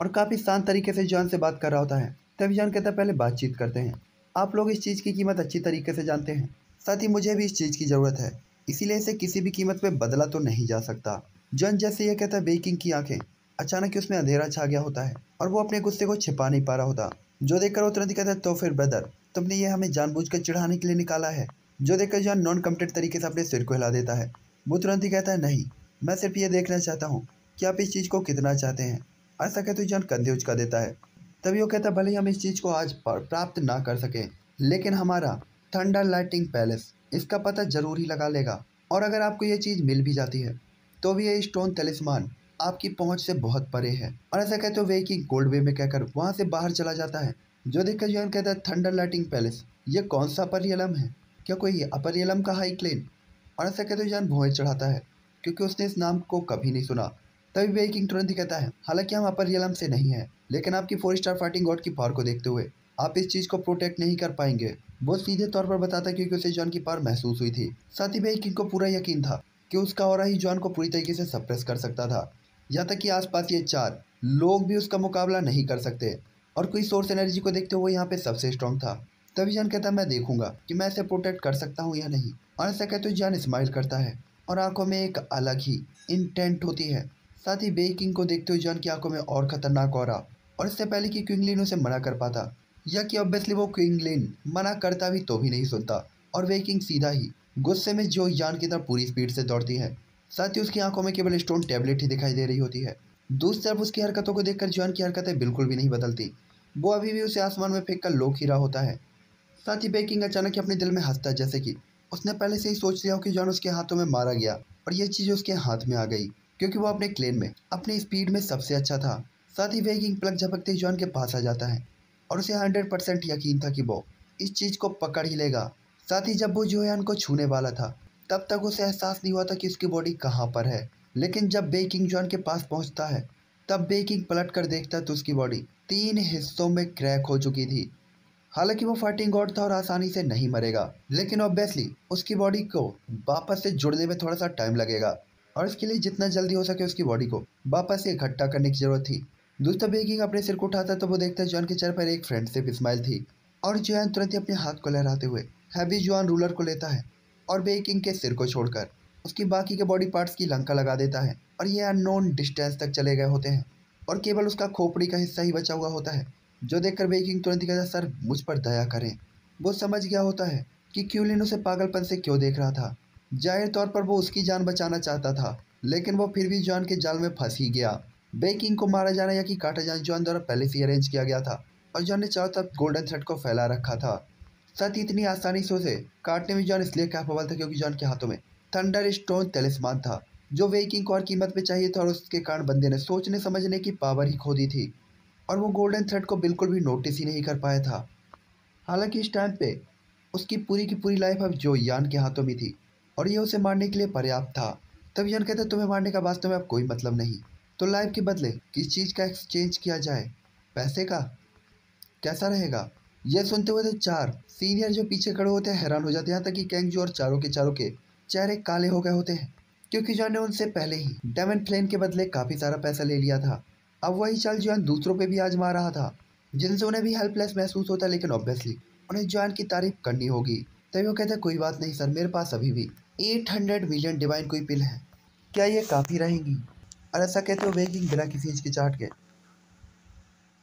और काफ़ी शांत तरीके से जॉन से बात कर रहा होता है तभी जॉन कहता है पहले बातचीत करते हैं आप लोग इस चीज़ की कीमत अच्छी तरीके से जानते हैं साथ ही मुझे भी इस चीज़ की ज़रूरत है इसीलिए इसे किसी भी कीमत पर बदला तो नहीं जा सकता जॉन जैसे यह कहता है बेकिंग की आंखें अचानक ही उसमें अंधेरा छा गया होता है और वो अपने गुस्से को छिपा नहीं पा रहा होता जो देखकर वो तुरंत कहता है तो फिर ब्रदर तुमने ये हमें जानबूझकर चिढ़ाने के लिए निकाला है जो देखकर जॉन नॉन कम्प्लीट तरीके से अपने सिर को हिला देता है वो तुरंत ही कहता है नहीं मैं सिर्फ ये देखना चाहता हूँ कि आप इस चीज़ को कितना चाहते हैं ऐसा कहते जान कंधे उचका देता है तभी वो कहता भले ही हम इस चीज़ को आज प्राप्त ना कर सकें लेकिन हमारा थंडर लाइटिंग पैलेस इसका पता जरूर ही लगा लेगा और अगर आपको ये चीज़ मिल भी जाती है तो भी ये स्टोन तलिस्मान आपकी पहुंच से बहुत परे है और ऐसा कहते वे की गोल्ड वे में कहकर वहां से बाहर चला जाता है जो देखकर जॉन कहता है थंडर लाइटिंग पैलेस ये कौन सा अपरियलम है क्या कोई अपरियलम का हाई क्लेन और ऐसा कहते जॉन भोए चढ़ाता है क्योंकि उसने इस नाम को कभी नहीं सुना तभी वे किंग तुरंत ही कहता है हालांकि हम अपर रियलम से नहीं है लेकिन आपकी फोर स्टार फाइटिंग गॉड की पावर को देखते हुए आप इस चीज़ को प्रोटेक्ट नहीं कर पाएंगे वो सीधे तौर पर बताता क्योंकि उसे जॉन की पावर महसूस हुई थी साथ ही वे किंग को पूरा यकीन था कि उसका और ही जॉन को पूरी तरीके से सप्रेस कर सकता था यहाँ तक कि आसपास ये चार लोग भी उसका मुकाबला नहीं कर सकते और कोई सोर्स एनर्जी को देखते हुए यहाँ पे सबसे स्ट्रॉन्ग था तभी जान कहता मैं देखूंगा कि मैं इसे प्रोटेक्ट कर सकता हूँ या नहीं और ऐसा कहते हुए जान स्माइल करता है और आंखों में एक अलग ही इंटेंट होती है साथ ही बेकिंग को देखते हुए जॉन की आंखों में और खतरनाक हो और इससे पहले कि क्विंगलिन उसे मना कर पाता या कि ऑब्वियसली वो क्विंगलिन मना करता भी तो भी नहीं सुनता और बेकिंग सीधा ही गुस्से में जो जान की तरफ पूरी स्पीड से दौड़ती है साथ ही उसकी आंखों में केवल स्टोन टैबलेट ही दिखाई दे रही होती है दूसरी तरफ उसकी हरकतों को देखकर जॉन की हरकतें बिल्कुल भी नहीं बदलती वो अभी भी उसे आसमान में फेंक कर लोक ही रहा होता है साथ ही बेकिंग अचानक ही अपने दिल में हंसता है जैसे कि उसने पहले से ही सोच लिया हो कि जॉन उसके हाथों में मारा गया और यह चीज़ उसके हाथ में आ गई क्योंकि वो अपने क्लेन में अपनी स्पीड में सबसे अच्छा था साथ ही वेगिंग प्लग झपकते ही जॉन के पास आ जाता है और उसे हंड्रेड परसेंट यकीन था कि वो इस चीज़ को पकड़ ही लेगा साथ ही जब वो जोयान को छूने वाला था तब तक उसे एहसास नहीं हुआ था कि उसकी बॉडी कहाँ पर है लेकिन जब बेकिंग जॉन के पास पहुँचता है तब बेकिंग पलट कर देखता तो उसकी बॉडी तीन हिस्सों में क्रैक हो चुकी थी हालांकि वो फाइटिंग गॉड था और आसानी से नहीं मरेगा लेकिन ऑब्वियसली उसकी बॉडी को वापस से जुड़ने में थोड़ा सा टाइम लगेगा और इसके लिए जितना जल्दी हो सके उसकी बॉडी को वापस से इकट्ठा करने की जरूरत थी दोस्तों बेकिंग अपने सिर को उठाता तो वो देखता है जॉन के चेहरे पर एक से स्माइल थी और जॉन तुरंत ही अपने हाथ को लहराते हुए हैवी जॉन रूलर को लेता है और बेकिंग के सिर को छोड़कर उसकी बाकी के बॉडी पार्ट्स की लंका लगा देता है और ये अननोन डिस्टेंस तक चले गए होते हैं और केवल उसका खोपड़ी का हिस्सा ही बचा हुआ होता है जो देखकर बेकिंग तुरंत कहता सर मुझ पर दया करें वो समझ गया होता है कि क्यूलिन उसे पागलपन से क्यों देख रहा था जाहिर तौर पर वो उसकी जान बचाना चाहता था लेकिन वो फिर भी जॉन के जाल में फंस ही गया बेकिंग को मारा जाना या कि काटा जाना जॉन द्वारा पहले से अरेंज किया गया था और जॉन ने चारों तरफ गोल्डन थ्रेड को फैला रखा था सत इतनी आसानी से उसे काटने में जॉन इसलिए कैपेबल था क्योंकि जॉन के हाथों में थंडर स्टोन तेलिस्मान था जो वेकिंग को और कीमत पे चाहिए था और उसके कारण बंदे ने सोचने समझने की पावर ही खो दी थी और वो गोल्डन थ्रेड को बिल्कुल भी नोटिस ही नहीं कर पाया था हालांकि इस टाइम पे उसकी पूरी की पूरी लाइफ अब जो यान के हाथों में थी और ये उसे मारने के लिए पर्याप्त था तब यान कहता तुम्हें मारने का वास्तव में अब कोई मतलब नहीं तो लाइफ के बदले किस चीज़ का एक्सचेंज किया जाए पैसे का कैसा रहेगा यह सुनते हुए तो चार सीनियर जो पीछे खड़े होते हैं हैरान हो जाते हैं यहाँ तक कि कैंगजू और चारों के चारों के चेहरे काले हो गए होते हैं क्योंकि जॉन ने उनसे पहले ही डेमन फ्लेन के बदले काफ़ी सारा पैसा ले लिया था अब वही चाल जॉन दूसरों पे भी आजमा रहा था जिनसे उन्हें भी हेल्पलेस महसूस होता लेकिन ऑब्वियसली उन्हें जॉन की तारीफ करनी होगी तभी वो कहते कोई बात नहीं सर मेरे पास अभी भी एट हंड्रेड मिलियन डिवाइन कोई पिल है क्या ये काफ़ी रहेंगी और ऐसा कहते हो वेगिंग बिना किसी हिचकिचाहट के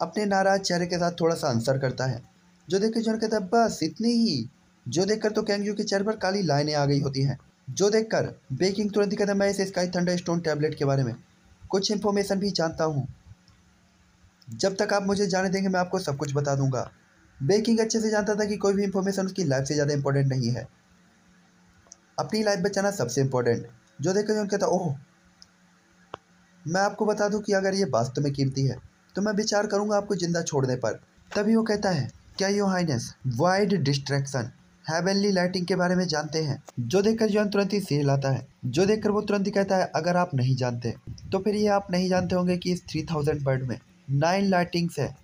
अपने नाराज चेहरे के साथ थोड़ा सा आंसर करता है जो देख के जॉन कहता है बस इतनी ही जो देखकर तो कैंगजू के चेहरे पर काली लाइनें आ गई होती हैं जो देखकर बेकिंग तुरंत कहता है मैं इस स्काई थंडर स्टोन टैबलेट के बारे में कुछ इन्फॉर्मेशन भी जानता हूँ जब तक आप मुझे जाने देंगे मैं आपको सब कुछ बता दूंगा बेकिंग अच्छे से जानता था कि कोई भी इंफॉर्मेशन उसकी लाइफ से ज़्यादा इंपॉर्टेंट नहीं है अपनी लाइफ बचाना सबसे इम्पोर्टेंट जो देखो जो कहता ओह मैं आपको बता दूं कि अगर ये वास्तव में कीमती है तो मैं विचार करूंगा आपको ज़िंदा छोड़ने पर तभी वो कहता है क्या your highness wide destruction heavenly lightning के बारे में जानते हैं जो देखकर जो तुरंत ही सिर हिलाता है जो देखकर वो तुरंत ही कहता है अगर आप नहीं जानते तो फिर ये आप नहीं जानते होंगे कि इस थ्री थाउजेंड बर्ड में नाइन लाइटिंग्स है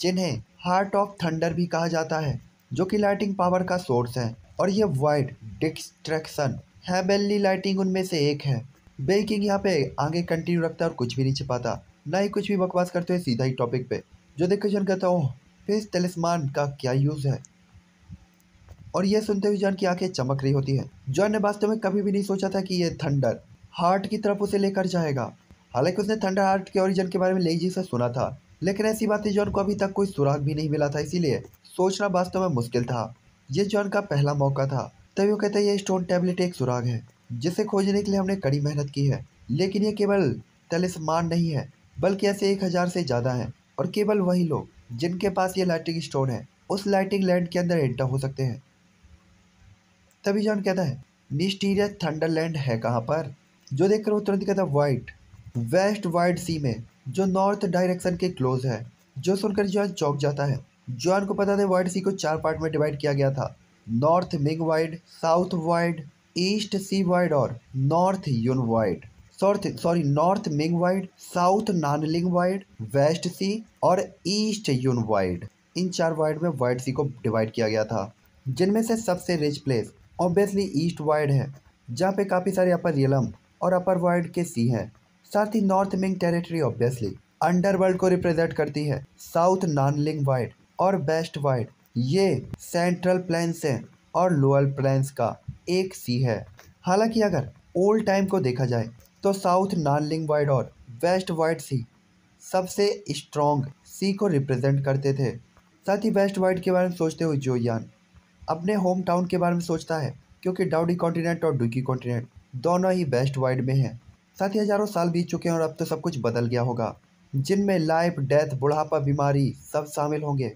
जिन्हें हार्ट ऑफ थंडर भी कहा जाता है जो कि लाइटिंग पावर का सोर्स है और ये वाइड डिस्ट्रैक्शन हैबेली लाइटिंग उनमें से एक है बेकिंग यहाँ पे आगे कंटिन्यू रखता है और कुछ भी नहीं छिपाता ना ही कुछ भी बकवास करते हुए सीधा ही टॉपिक पे जो देख क्वेश्चन कहता हूँ फेस तेलिसमान का क्या यूज़ है और यह सुनते हुए जॉन की आंखें चमक रही होती है जॉन ने वास्तव में कभी भी नहीं सोचा था कि यह थंडर हार्ट की तरफ उसे लेकर जाएगा हालांकि उसने थंडर हार्ट के ओरिजन के बारे में लेजी से सुना था लेकिन ऐसी बात है जॉन को अभी तक कोई सुराग भी नहीं मिला था इसीलिए सोचना वास्तव में मुश्किल था ये जॉन का पहला मौका था तभी वो कहते हैं ये स्टोन टैबलेट एक सुराग है जिसे खोजने के लिए हमने कड़ी मेहनत की है लेकिन ये केवल तलिस्मान नहीं है बल्कि ऐसे एक हज़ार से ज़्यादा हैं और केवल वही लोग जिनके पास ये लाइटिंग स्टोन है उस लाइटिंग लैंड के अंदर एंटर हो सकते हैं तभी जॉन कहता है मिस्टीरियस थंडरलैंड है कहाँ पर जो देखकर वो तुरंत कहता है वाइट वेस्ट वाइड सी में जो नॉर्थ डायरेक्शन के क्लोज है जो सुनकर जॉन चौक जाता है जॉन को पता था वाइड सी को चार पार्ट में डिवाइड किया गया था north Ming wide south wide east sea wide और north Yun wide sorry north Ming wide south Nanling wide west sea और ईस्ट यून वाइड इन चार वाइड में वाइड सी को डिवाइड किया गया था जिनमें से सबसे rich place obviously east wide है जहाँ पे काफ़ी सारे अपर रियलम और अपर वाइड के सी हैं साथ ही north Ming territory obviously underworld को रिप्रेजेंट करती है साउथ नानलिंग वाइड और बेस्ट वाइड ये सेंट्रल प्लेन्स हैं और लोअर प्लेन्स का एक सी है हालांकि अगर ओल्ड टाइम को देखा जाए तो साउथ नानलिंग वाइड और वेस्ट वाइड सी सबसे स्ट्रॉन्ग सी को रिप्रेजेंट करते थे साथ ही वेस्ट वाइड के बारे में सोचते हुए जो यान अपने होम टाउन के बारे में सोचता है क्योंकि डाउडी कॉन्टिनेंट और डुकी कॉन्टिनेंट दोनों ही वेस्ट वाइड में हैं साथ ही हजारों साल बीत चुके हैं और अब तो सब कुछ बदल गया होगा जिनमें लाइफ डेथ बुढ़ापा बीमारी सब शामिल होंगे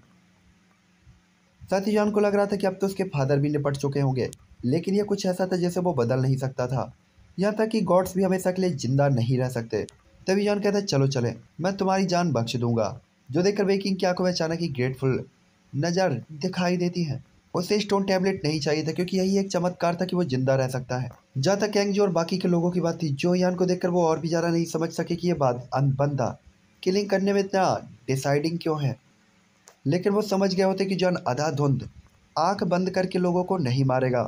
साथ ही जॉन को लग रहा था कि अब तो उसके फादर भी निपट चुके होंगे लेकिन यह कुछ ऐसा था जैसे वो बदल नहीं सकता था यहाँ तक कि गॉड्स भी हमेशा के लिए जिंदा नहीं रह सकते तभी जॉन कहता चलो चले मैं तुम्हारी जान बख्श दूंगा जो देखकर वेकिंग की आंखों में अचानक ही ग्रेटफुल नज़र दिखाई देती है उसे स्टोन टैबलेट नहीं चाहिए था क्योंकि यही एक चमत्कार था कि वो जिंदा रह सकता है जहाँ तक जो और बाकी के लोगों की बात थी जो यान को देखकर वो और भी ज़्यादा नहीं समझ सके कि ये बात बंदा किलिंग करने में इतना डिसाइडिंग क्यों है लेकिन वो समझ गए होते कि जॉन आधा धुंध आँख बंद करके लोगों को नहीं मारेगा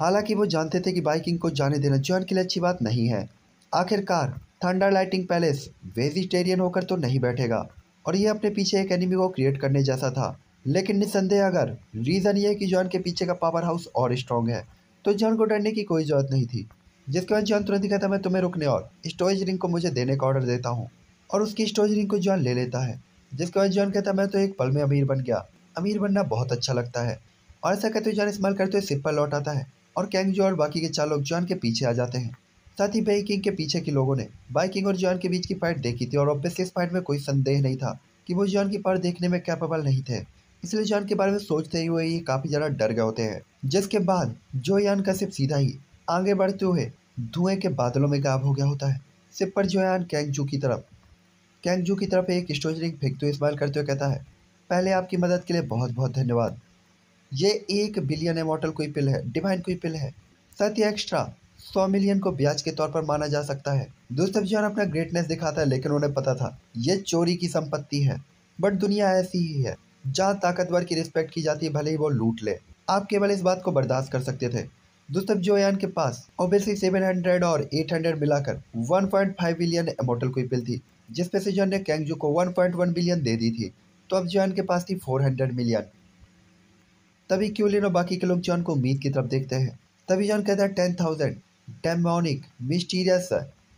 हालांकि वो जानते थे कि बाइकिंग को जाने देना जॉन के लिए अच्छी बात नहीं है आखिरकार थंडर लाइटिंग पैलेस वेजिटेरियन होकर तो नहीं बैठेगा और यह अपने पीछे एक एनिमी को क्रिएट करने जैसा था लेकिन निसंदेह अगर रीज़न ये कि जॉन के पीछे का पावर हाउस और स्ट्रॉन्ग है तो जॉन को डरने की कोई ज़रूरत नहीं थी जिसके बाद जॉन तुरंत कहता मैं तुम्हें रुकने और स्टोरेज रिंग को मुझे देने का ऑर्डर देता हूँ और उसकी स्टोरेज रिंग को जॉन ले लेता है जिसके बाद जॉन कहता मैं तो एक पल में अमीर बन गया अमीर बनना बहुत अच्छा लगता है और ऐसा कहते हुए जॉन इस्तेमाल करते हुए सिप पर लौट आता है और जो और बाकी के चार लोग जॉन के पीछे आ जाते हैं साथ ही बाइकिंग के पीछे के लोगों ने बाइकिंग और जॉन के बीच की फाइट देखी थी और ऑब्वियसली इस फाइट में कोई संदेह नहीं था कि वो जॉन की पार देखने में कैपेबल नहीं थे इसलिए जान के बारे में सोचते हुए ये काफ़ी ज़्यादा डर गए होते हैं जिसके बाद जो यान का सिर्फ सीधा ही आगे बढ़ते हुए धुएं के बादलों में गायब हो गया होता है सिप पर जो यान कैंगजू की तरफ कैंगजू की तरफ एक स्टोजरिंग फेंकते हुए इस्तेमाल करते हुए कहता है पहले आपकी मदद के लिए बहुत बहुत धन्यवाद ये एक बिलियन एमोटल कोई पिल है डिवाइन कोई पिल है साथ ही एक्स्ट्रा सौ मिलियन को ब्याज के तौर पर माना जा सकता है दोस्तों जो अपना ग्रेटनेस दिखाता है लेकिन उन्हें पता था ये चोरी की संपत्ति है बट दुनिया ऐसी ही है जहाँ ताकतवर की रिस्पेक्ट की जाती है भले ही वो लूट ले आप केवल इस बात को बर्दाश्त कर सकते थे दोस्तों जोयान के पास ओबेसी 700 और 800 मिलाकर 1.5 बिलियन को क्विपिल थी जिसपे से जॉन ने कैंगजू को 1.1 बिलियन दे दी थी तो अब जो के पास थी 400 मिलियन तभी क्यूलिन और बाकी के लोग जो को उम्मीद की तरफ देखते हैं तभी जो कहता है ten thousand demonic mysterious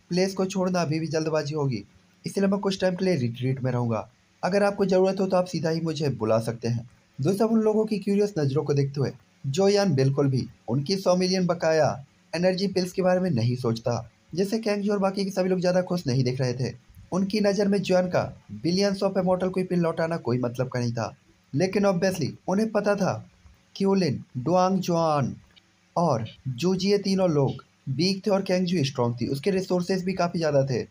place को छोड़ना अभी भी जल्दबाजी होगी इसलिए मैं कुछ टाइम के लिए रिट्रीट में रहूँगा अगर आपको ज़रूरत हो तो आप सीधा ही मुझे बुला सकते हैं दोस्तों उन लोगों की क्यूरियस नज़रों को देखते हुए जो यान बिल्कुल भी उनकी सौ मिलियन बकाया एनर्जी पिल्स के बारे में नहीं सोचता जैसे कैंग और बाकी के सभी लोग ज़्यादा खुश नहीं दिख रहे थे उनकी नज़र में जोन का बिलियंस ऑफ एमोटल कोई पिन लौटाना कोई मतलब का नहीं था लेकिन ऑब्वियसली उन्हें पता था कि ओलिन डुआंग जुआन और जूजिए तीनों लोग बीक थे और कैंगजू स्ट्रॉन्ग थी उसके रिसोर्सेज भी काफ़ी ज़्यादा थे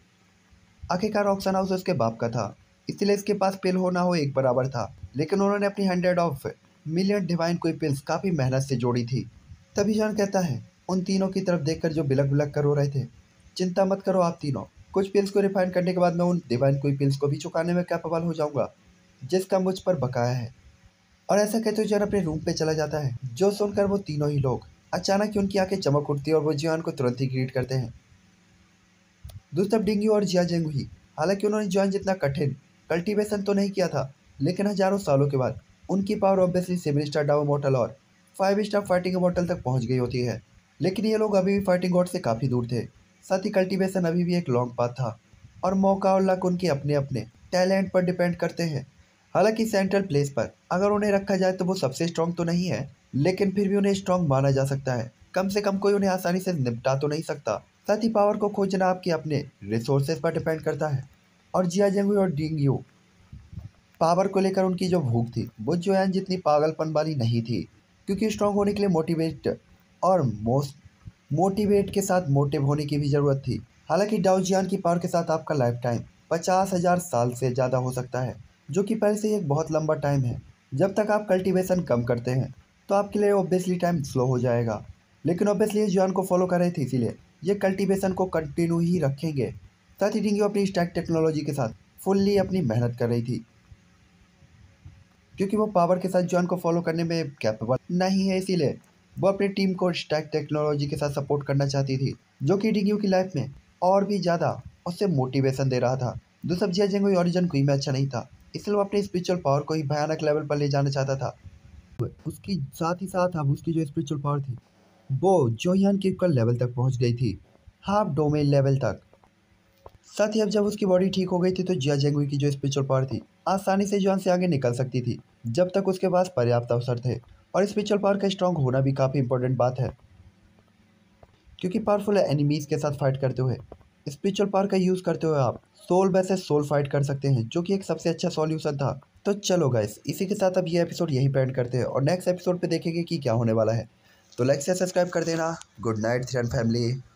आखिरकार ऑक्सन हाउस उसके बाप का था इसलिए इसके पास पिल होना हो एक बराबर था लेकिन उन्होंने अपनी हंड्रेड ऑफ मिलियन डिवाइन कोई पिल्स काफ़ी मेहनत से जोड़ी थी तभी जान कहता है उन तीनों की तरफ देखकर जो बिलक बिलक कर हो रहे थे चिंता मत करो आप तीनों कुछ पिल्स को रिफाइन करने के बाद मैं उन डिवाइन कोई पिल्स को भी चुकाने में कैपेबल हो जाऊंगा जिसका मुझ पर बकाया है और ऐसा कहते हुए जान अपने रूम पे चला जाता है जो सुनकर वो तीनों ही लोग अचानक ही उनकी आंखें चमक उठती है और वो जियान को तुरंत ही ग्रीट करते हैं दूसरा डेंगू और जिया जेंगू ही हालांकि उन्होंने जॉन जितना कठिन कल्टीवेशन तो नहीं किया था लेकिन हजारों सालों के बाद उनकी पावर ऑब्वियसली सेवन स्टार डावर मॉडल और फाइव स्टार फाइटिंग मॉडल तक पहुँच गई होती है लेकिन ये लोग अभी भी फाइटिंग गॉड से काफ़ी दूर थे साथ ही कल्टीवेशन अभी भी एक लॉन्ग पाथ था और मौका और लक उनके अपने अपने टैलेंट पर डिपेंड करते हैं हालांकि सेंट्रल प्लेस पर अगर उन्हें रखा जाए तो वो सबसे स्ट्रॉन्ग तो नहीं है लेकिन फिर भी उन्हें स्ट्रॉन्ग माना जा सकता है कम से कम कोई उन्हें आसानी से निपटा तो नहीं सकता साथ ही पावर को खोजना आपके अपने रिसोर्सेज पर डिपेंड करता है और जिया जेंगू और डेंगू पावर को लेकर उनकी जो भूख थी वो जोयान जितनी पागलपन वाली नहीं थी क्योंकि स्ट्रांग होने के लिए मोटिवेट और मोस्ट मोटिवेट के साथ मोटिव होने की भी ज़रूरत थी हालांकि डाउजियान की पावर के साथ आपका लाइफ टाइम पचास हज़ार साल से ज़्यादा हो सकता है जो कि पहले से ही एक बहुत लंबा टाइम है जब तक आप कल्टीवेशन कम करते हैं तो आपके लिए ऑब्वियसली टाइम स्लो हो जाएगा लेकिन ऑब्वियसली जियान को फॉलो कर रहे थे इसीलिए ये कल्टीवेशन को कंटिन्यू ही रखेंगे साथ ही डिंग्यू अपनी स्टैक टेक्नोलॉजी के साथ फुल्ली अपनी मेहनत कर रही थी क्योंकि वो पावर के साथ जॉन को फॉलो करने में कैपेबल नहीं है इसीलिए वो अपनी टीम को स्टैक टेक्नोलॉजी के साथ सपोर्ट करना चाहती थी जो कि डिग्यू की लाइफ में और भी ज़्यादा उससे मोटिवेशन दे रहा था दो सब्जिया जेंगो ऑरिजन कोई में अच्छा नहीं था इसलिए वो अपने स्पिरिचुअल पावर को ही भयानक लेवल पर ले जाना चाहता था उसकी साथ ही साथ अब उसकी जो स्पिरिचुअल पावर थी वो जोयान के लेवल तक पहुंच गई थी हाफ डोमेन लेवल तक साथ ही अब जब उसकी बॉडी ठीक हो गई थी तो जिया जेंगुई की जो स्पिरिचुअल पावर थी आसानी से जुआन से आगे निकल सकती थी जब तक उसके पास पर्याप्त अवसर थे और स्पिरिचुअल पावर का स्ट्रांग होना भी काफ़ी इंपॉर्टेंट बात है क्योंकि पावरफुल एनिमीज़ के साथ फाइट करते हुए स्पिरिचुअल पावर का यूज़ करते हुए आप सोल वैसे सोल फाइट कर सकते हैं जो कि एक सबसे अच्छा सॉल्यूशन था तो चलो गाइस इसी के साथ अब ये एपिसोड यहीं पेंड करते हैं और नेक्स्ट एपिसोड पे देखेंगे कि क्या होने वाला है तो लाइक से सब्सक्राइब कर देना गुड नाइट थ्रेंड फैमिली